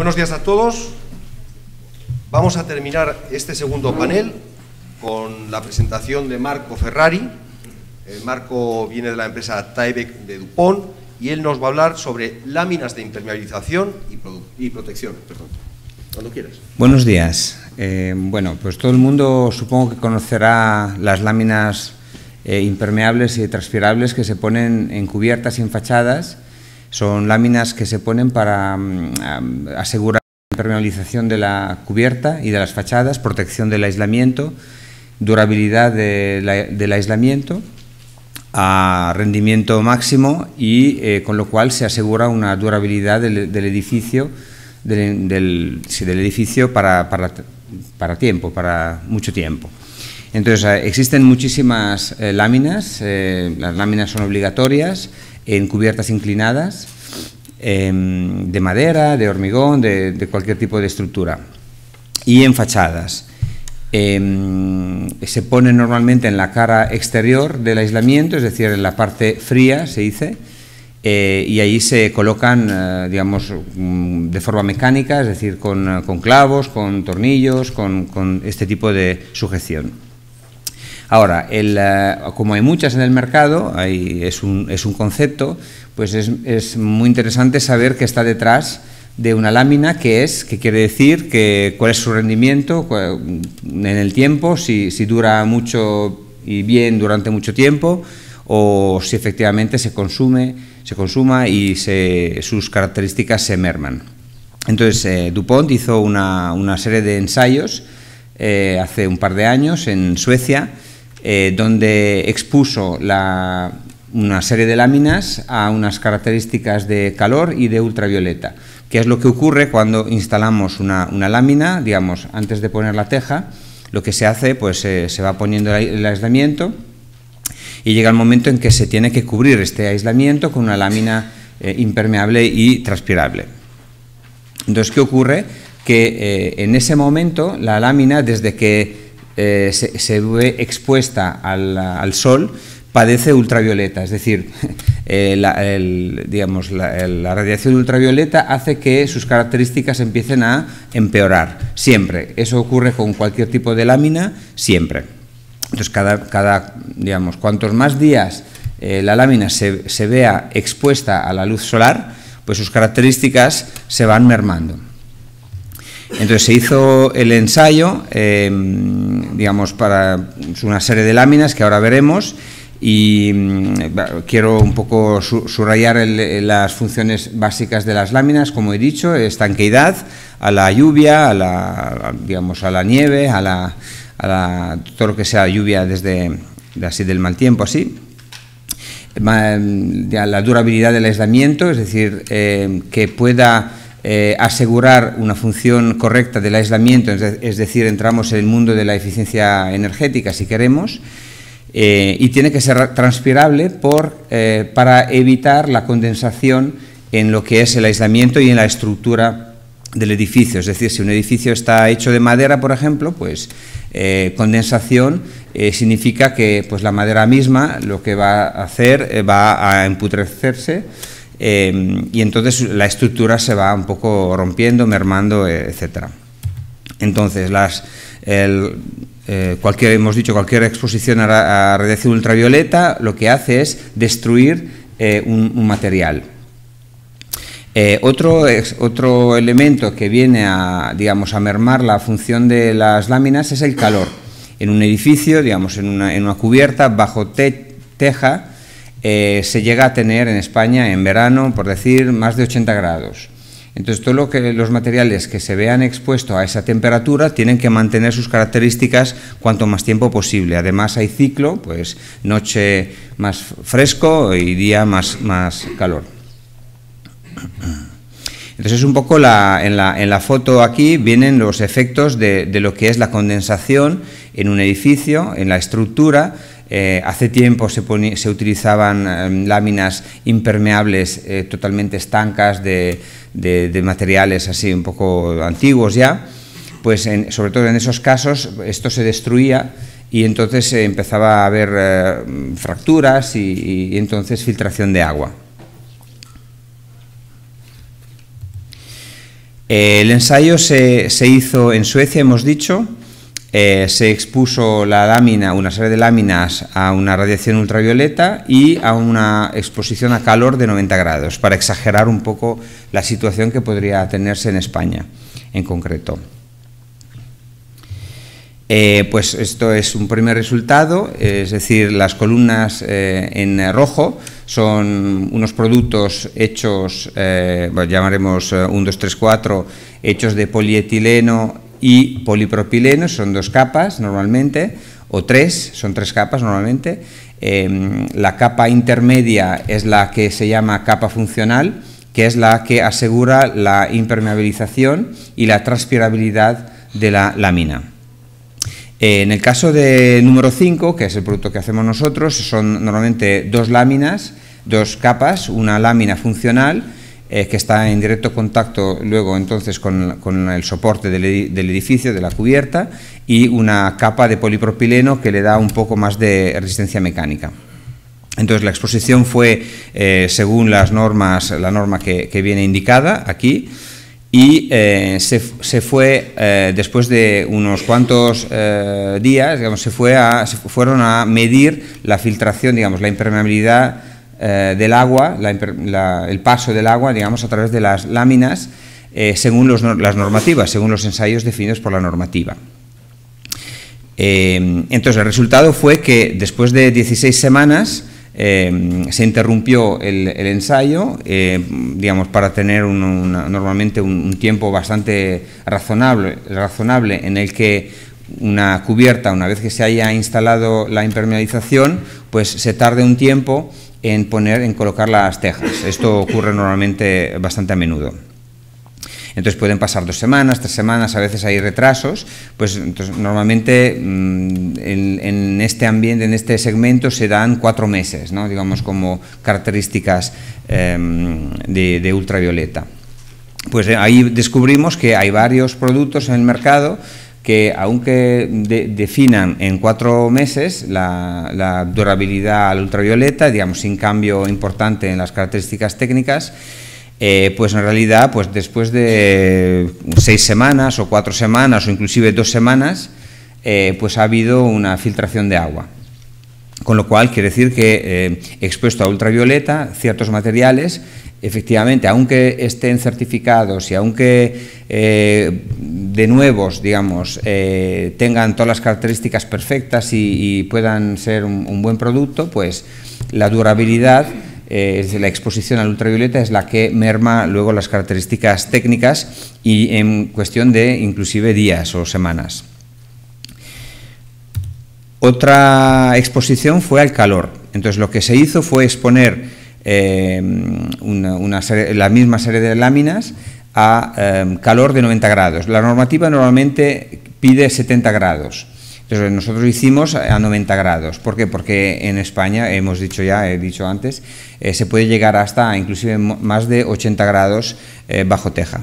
Buenos días a todos. Vamos a terminar este segundo panel con la presentación de Marco Ferrari. Eh, Marco viene de la empresa Tyvek de Dupont y él nos va a hablar sobre láminas de impermeabilización y, protección. Perdón. Cuando quieras. Buenos días. Eh, bueno, pues todo el mundo supongo que conocerá las láminas eh, impermeables y transpirables que se ponen en cubiertas y en fachadas son láminas que se ponen para mm, asegurar la impermeabilización de la cubierta y de las fachadas, protección del aislamiento, durabilidad del aislamiento a rendimiento máximo y eh, con lo cual se asegura una durabilidad del, edificio del, edificio para, tiempo, para mucho tiempo. Entonces, eh, existen muchísimas eh, láminas, las láminas son obligatorias, en cubiertas inclinadas em, de madera, de hormigón, de, cualquier tipo de estructura y en fachadas. Em, se pone normalmente en la cara exterior del aislamiento, es decir, en la parte fría, se dice, eh, y ahí se colocan, eh, digamos, mm, de forma mecánica, es decir, eh, con, clavos, con tornillos, con, con, este tipo de sujeción. Ahora, eh, como hay muchas en el mercado, es, un, concepto, pues es, muy interesante saber qué está detrás de una lámina, qué es, qué quiere decir, que, cuál es su rendimiento en el tiempo, si, dura mucho y bien durante mucho tiempo o si efectivamente se consume, se consuma y sus características se merman. Entonces eh, Dupont hizo una, serie de ensayos eh, hace un par de años en Suecia eh, donde expuso una serie de láminas a unas características de calor y de ultravioleta, que es lo que ocurre cuando instalamos una, lámina, digamos, antes de poner la teja, lo que se hace, pues eh, se va poniendo el aislamiento y llega el momento en que se tiene que cubrir este aislamiento con una lámina eh, impermeable y transpirable. Entonces, ¿qué ocurre? Que en ese momento la lámina, desde que eh, se, ve expuesta al, sol, padece ultravioleta. Es decir, eh, la, radiación ultravioleta hace que sus características empiecen a empeorar, siempre. Eso ocurre con cualquier tipo de lámina, siempre. Entonces, cada, cada digamos, cuantos más días eh, la lámina se vea expuesta a la luz solar, pues sus características se van mermando. Entonces se hizo el ensayo, eh, digamos, para una serie de láminas que ahora veremos y mm, quiero un poco subrayar eh, las funciones básicas de las láminas, como he dicho, estanqueidad a la lluvia, a la, digamos, a la nieve, a, la, todo lo que sea lluvia desde así del mal tiempo, así. Mm, la durabilidad del aislamiento, es decir, eh, que pueda eh, asegurar una función correcta del aislamiento, es, decir, entramos en el mundo de la eficiencia energética si queremos, eh, y tiene que ser transpirable eh, para evitar la condensación en lo que es el aislamiento y en la estructura del edificio. Es decir, si un edificio está hecho de madera, por ejemplo, pues condensación significa que pues, la madera misma lo que va a hacer va a emputrecerse Em, y entonces la estructura se va un poco rompiendo, mermando, e, etc. Entonces, las, eh, cualquier, hemos dicho, cualquier exposición a, a, radiación ultravioleta lo que hace es destruir eh, un, material. Eh, otro, otro, elemento que viene a, digamos, a mermar la función de las láminas es el calor. En un edificio, digamos, en una, cubierta, bajo teja, eh, se llega a tener en España en verano, por decir, más de 80 grados. Entonces, todos lo que, los materiales que se vean expuestos a esa temperatura tienen que mantener sus características cuanto más tiempo posible. Además, hay ciclo, pues noche más fresco y día más, más calor. Entonces, un poco la, en, la, foto aquí vienen los efectos de, de, lo que es la condensación en un edificio, en la estructura, eh, hace tiempo se, utilizaban em, láminas impermeables eh, totalmente estancas de, materiales así un poco antiguos ya, pues sobre todo en esos casos esto se destruía y entonces empezaba a haber eh, fracturas y, entonces filtración de agua. El ensayo se, hizo en Suecia, hemos dicho, eh, se expuso la lámina, una serie de láminas, a una radiación ultravioleta y a una exposición a calor de 90 grados, para exagerar un poco la situación que podría tenerse en España en concreto. Eh, pues esto es un primer resultado, es decir, las columnas eh, en rojo son unos productos hechos, llamaremos 1, 2, 3, 4, hechos de polietileno y polipropileno, son dos capas normalmente, o tres, son tres capas normalmente. Em, la capa intermedia es la que se llama capa funcional, que es la que asegura la impermeabilización y la transpirabilidad de la lámina. Eh, en el caso de número 5, que es el producto que hacemos nosotros, son normalmente dos láminas, dos capas, una lámina funcional eh, que está en directo contacto luego entonces con, con el soporte del, del, edificio, de la cubierta, y una capa de polipropileno que le da un poco más de resistencia mecánica. Entonces la exposición fue eh, según las normas, la norma que, viene indicada aquí, y eh, se, se, fue después de unos cuantos días, digamos, se, fue a, se fueron a medir la filtración, digamos, la impermeabilidad eh, del agua, el paso del agua, digamos, a través de las láminas, eh, según las normativas, según los ensayos definidos por la normativa. Eh, entonces, el resultado fue que después de 16 semanas se interrumpió el, ensayo, digamos, para tener normalmente un, tiempo bastante razonable, razonable en el que una cubierta, una vez que se haya instalado la impermeabilización, pues se tarde un tiempo en poner, en colocar las tejas. Esto ocurre normalmente bastante a menudo. Entonces pueden pasar dos semanas, tres semanas, a veces hay retrasos. Pues entonces, normalmente mm, en, este ambiente, en este segmento, se dan cuatro meses, ¿no? digamos, como características em, de ultravioleta. Pues ahí descubrimos que hay varios productos en el mercado que aunque definan en cuatro meses la, durabilidad al ultravioleta, digamos, sin cambio importante en las características técnicas, eh, pues en realidad, pues después de seis semanas o cuatro semanas o inclusive dos semanas, eh, pues ha habido una filtración de agua. Con lo cual quiere decir que eh, expuesto a ultravioleta, ciertos materiales, efectivamente, aunque estén certificados y aunque de nuevos, digamos, eh, tengan todas las características perfectas y, puedan ser un, buen producto, pues la durabilidad, eh, la exposición al ultravioleta es la que merma luego las características técnicas y en cuestión de inclusive días o semanas. Otra exposición fue al calor. Entonces lo que se hizo fue exponer eh, la misma serie de láminas a em, calor de 90 grados. La normativa normalmente pide 70 grados. Entonces nosotros hicimos a 90 grados. ¿Por qué? Porque en España, hemos dicho ya, he dicho antes, eh, se puede llegar hasta inclusive más de 80 grados eh, bajo teja.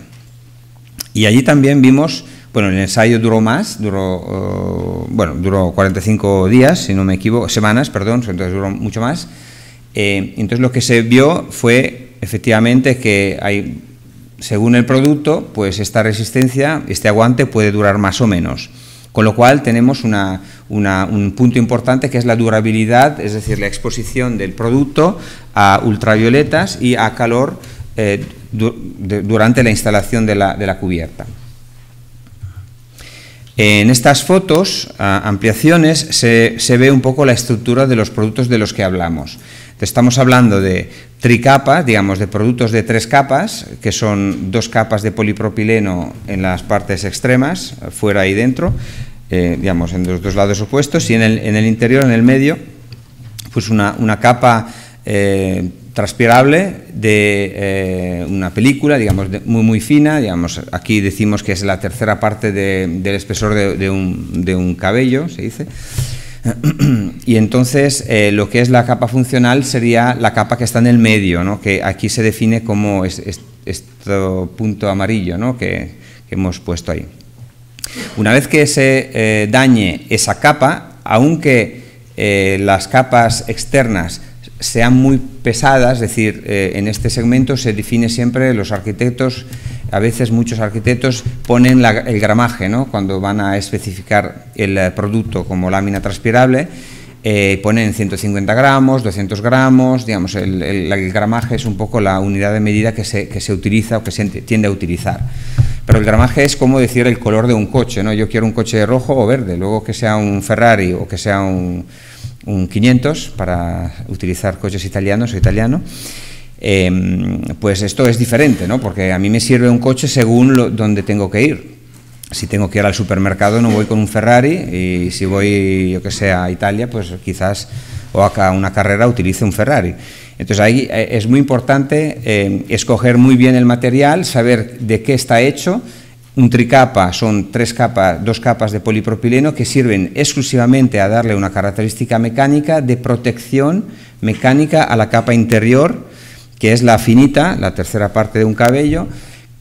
Y allí también vimos, bueno, el ensayo duró más, duró, oh, bueno, duró 45 días, si no me equivoco, semanas, perdón, entonces duró mucho más. Eh, entonces lo que se vio fue efectivamente que hay según el producto, pues esta resistencia, este aguante puede durar más o menos. Con lo cual tenemos un punto importante que es la durabilidad, es decir, la exposición del producto a ultravioletas y a calor eh, durante la instalación de la, cubierta. En estas fotos, ampliaciones, se ve un poco la estructura de los productos de los que hablamos estamos hablando de tricapas, digamos, de productos de tres capas, que son dos capas de polipropileno en las partes extremas, fuera y dentro, eh, digamos, en los dos lados opuestos, y en el, interior, en el medio, pues una, capa eh, transpirable de eh, una película, digamos, muy, muy fina, digamos, aquí decimos que es la tercera parte del espesor de, de, un, de un cabello, se dice y entonces eh, lo que es la capa funcional sería la capa que está en el medio, ¿no? que aquí se define como este punto amarillo que, hemos puesto ahí. Una vez que se eh, dañe esa capa, aunque eh, las capas externas sean muy pesadas, es decir, en este segmento se define siempre los arquitectos a veces muchos arquitectos ponen el gramaje, ¿no? cuando van a especificar el eh, producto como lámina transpirable, eh, ponen 150 gramos, 200 gramos, digamos, el, el, gramaje es un poco la unidad de medida que se, que se utiliza o que se tiende a utilizar. Pero el gramaje es como decir el color de un coche, ¿no? Yo quiero un coche rojo o verde, luego que sea un Ferrari o que sea un, un 500 para utilizar coches italianos o italiano. Em, pues esto es diferente, ¿no? Porque a mí me sirve un coche según lo, donde tengo que ir. Si tengo que ir al supermercado no voy con un Ferrari y si voy, yo que sé, a Italia, pues quizás o a una carrera utilice un Ferrari. Entonces ahí eh, es muy importante em, escoger muy bien el material, saber de qué está hecho. Un tricapa son tres capas, dos capas de polipropileno que sirven exclusivamente a darle una característica mecánica de protección mecánica a la capa interior que es la finita, la tercera parte de un cabello,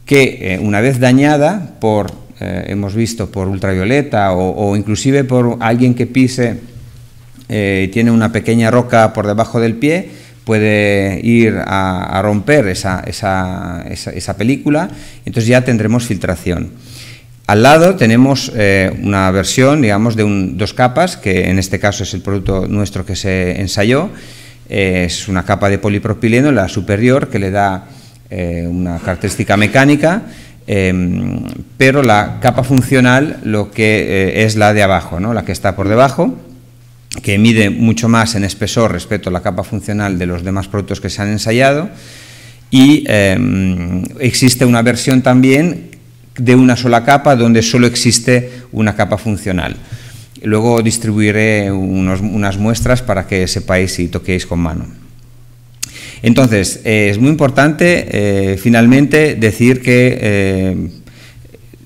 que eh, una vez dañada por, eh, hemos visto, por ultravioleta o, inclusive por alguien que pise, eh, tiene una pequeña roca por debajo del pie, puede ir a, romper esa, película, entonces ya tendremos filtración. Al lado tenemos eh, una versión, digamos, de dos capas, que en este caso es el producto nuestro que se ensayó, es una capa de polipropileno, la superior, que le da eh, una característica mecánica, em, pero la capa funcional lo que eh, es la de abajo, ¿no? la que está por debajo, que mide mucho más en espesor respecto a la capa funcional de los demás productos que se han ensayado. Y em, existe una versión también de una sola capa donde solo existe una capa funcional. Luego distribuiré unas muestras para que sepáis y toquéis con mano. Entonces, eh, es muy importante eh, finalmente decir que eh,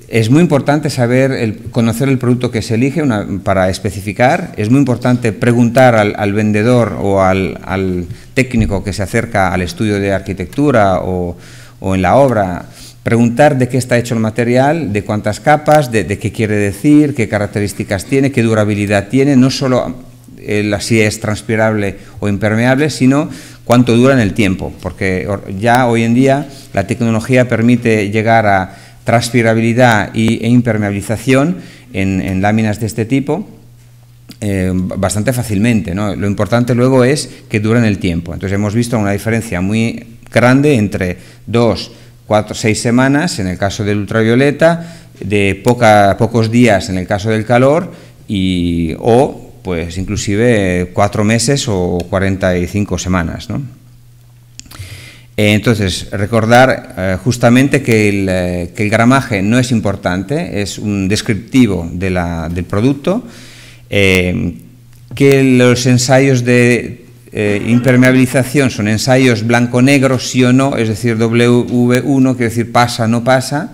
es muy importante saber conocer el producto que se elige para especificar. Es muy importante preguntar al, vendedor o al, técnico que se acerca al estudio de arquitectura o en la obra preguntar de qué está hecho el material, de cuántas capas, de, qué quiere decir, qué características tiene, qué durabilidad tiene, no solo eh, si es transpirable o impermeable, sino cuánto dura en el tiempo, porque ya hoy en día la tecnología permite llegar a transpirabilidad e impermeabilización en, láminas de este tipo. Eh, bastante fácilmente. Lo importante luego es que en el tiempo. Entonces hemos visto una diferencia muy grande entre dos cuatro, seis semanas en el caso del ultravioleta, de pocos días en el caso del calor y, o pues inclusive cuatro meses o 45 semanas. ¿no? Eh, entonces, recordar eh, justamente eh, que el, gramaje no es importante, es un descriptivo del producto, que los ensayos de eh, impermeabilización son ensayos blanco-negro, sí o no, es decir, W1, quiere decir pasa, no pasa.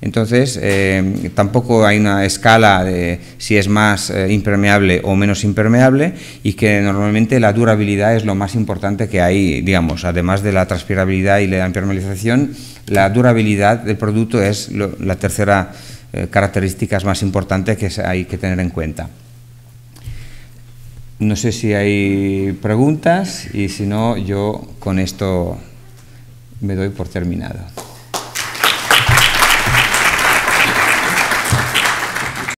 Entonces, eh, tampoco hay una escala de si es más eh, impermeable o menos impermeable y que normalmente la durabilidad es lo más importante que hay, digamos, además de la transpirabilidad y la impermeabilización, la durabilidad del producto es la tercera característica más importante que hay que tener en cuenta. No sé si hay preguntas y si no, yo con esto me doy por terminado.